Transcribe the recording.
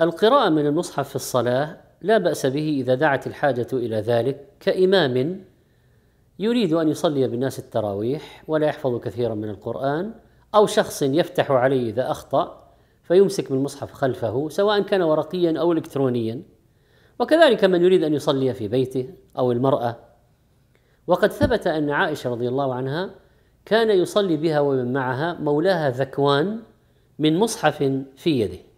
القراءة من المصحف في الصلاة لا بأس به إذا دعت الحاجة إلى ذلك كإمام يريد أن يصلي بالناس التراويح ولا يحفظ كثيرا من القرآن أو شخص يفتح عليه إذا أخطأ فيمسك بالمصحف خلفه سواء كان ورقيا أو إلكترونيا وكذلك من يريد أن يصلي في بيته أو المرأة وقد ثبت أن عائشة رضي الله عنها كان يصلي بها ومن معها مولاها ذكوان من مصحف في يده